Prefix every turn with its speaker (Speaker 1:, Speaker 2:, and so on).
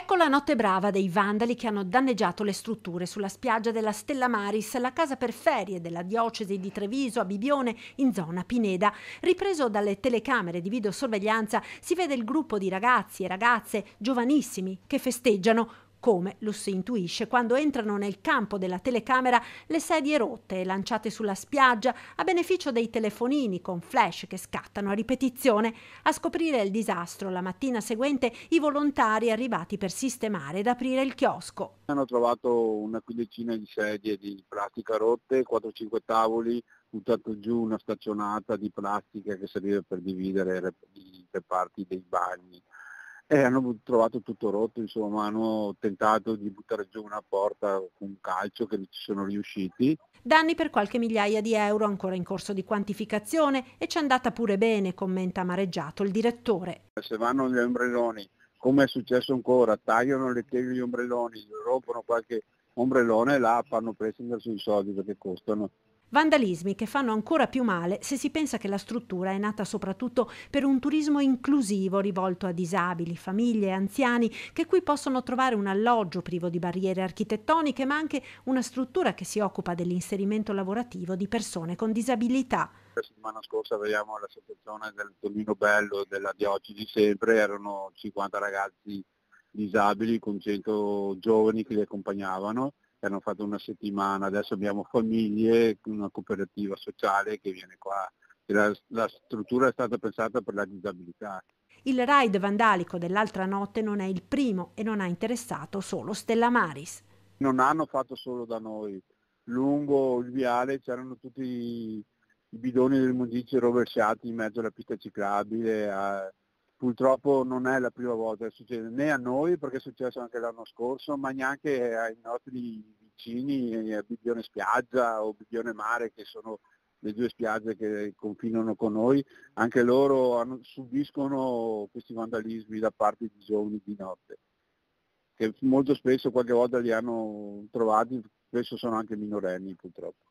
Speaker 1: Ecco la notte brava dei vandali che hanno danneggiato le strutture sulla spiaggia della Stella Maris, la casa per ferie della diocesi di Treviso a Bibione in zona Pineda. Ripreso dalle telecamere di videosorveglianza si vede il gruppo di ragazzi e ragazze giovanissimi che festeggiano come lo si intuisce quando entrano nel campo della telecamera le sedie rotte lanciate sulla spiaggia a beneficio dei telefonini con flash che scattano a ripetizione. A scoprire il disastro la mattina seguente i volontari arrivati per sistemare ed aprire il chiosco.
Speaker 2: Hanno trovato una quindicina di sedie di plastica rotte, 4-5 tavoli, buttato giù una staccionata di plastica che serviva per dividere le parti dei bagni e hanno trovato tutto rotto, insomma, hanno tentato di buttare giù una porta con un calcio che ci sono riusciti.
Speaker 1: Danni per qualche migliaia di euro ancora in corso di quantificazione e ci è andata pure bene, commenta amareggiato il direttore.
Speaker 2: Se vanno gli ombrelloni, come è successo ancora, tagliano le pieghe gli ombrelloni, rompono qualche ombrellone e là fanno prescindere sui soldi perché costano
Speaker 1: Vandalismi che fanno ancora più male se si pensa che la struttura è nata soprattutto per un turismo inclusivo rivolto a disabili, famiglie e anziani che qui possono trovare un alloggio privo di barriere architettoniche ma anche una struttura che si occupa dell'inserimento lavorativo di persone con disabilità.
Speaker 2: La settimana scorsa vediamo la situazione del Tonino Bello della Diocesi sempre, erano 50 ragazzi disabili con 100 giovani che li accompagnavano che hanno fatto una settimana, adesso abbiamo famiglie, una cooperativa sociale che viene qua. La, la struttura è stata pensata per la disabilità.
Speaker 1: Il raid vandalico dell'altra notte non è il primo e non ha interessato solo Stella Maris.
Speaker 2: Non hanno fatto solo da noi. Lungo il viale c'erano tutti i bidoni del mungicero versati in mezzo alla pista ciclabile, a, purtroppo non è la prima volta che succede, né a noi perché è successo anche l'anno scorso, ma neanche ai nostri vicini eh, a Bibione Spiaggia o Bibione Mare che sono le due spiagge che confinano con noi, anche loro hanno, subiscono questi vandalismi da parte di giovani di notte, che molto spesso qualche volta li hanno trovati, spesso sono anche minorenni purtroppo.